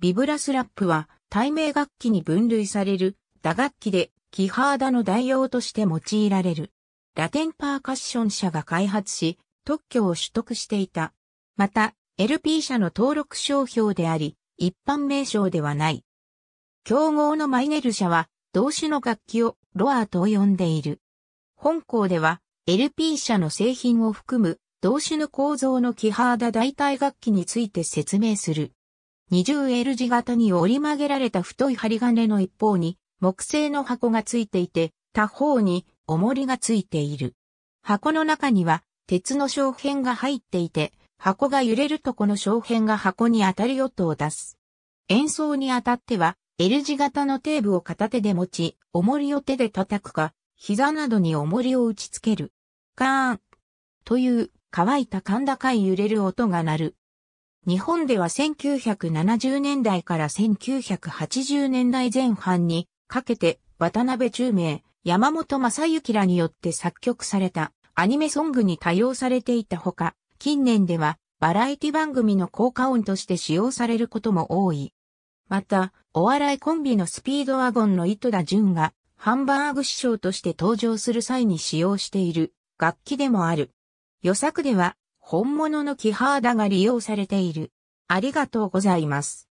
ビブラスラップは、対名楽器に分類される、打楽器で、キハーダの代用として用いられる。ラテンパーカッション社が開発し、特許を取得していた。また、LP 社の登録商標であり、一般名称ではない。競合のマイネル社は、同種の楽器をロアーと呼んでいる。本校では、LP 社の製品を含む、同種の構造のキハーダ代替楽器について説明する。20L 字型に折り曲げられた太い針金の一方に木製の箱がついていて、他方に重りがついている。箱の中には鉄の小片が入っていて、箱が揺れるとこの小片が箱に当たり音を出す。演奏にあたっては L 字型のテープを片手で持ち、重りを手で叩くか、膝などに重りを打ち付ける。カーンという乾いた甲高い揺れる音が鳴る。日本では1970年代から1980年代前半にかけて渡辺中明、山本正幸らによって作曲されたアニメソングに多用されていたほか、近年ではバラエティ番組の効果音として使用されることも多い。また、お笑いコンビのスピードワゴンの糸田淳がハンバーグ師匠として登場する際に使用している楽器でもある。予作では本物のキハーダが利用されている。ありがとうございます。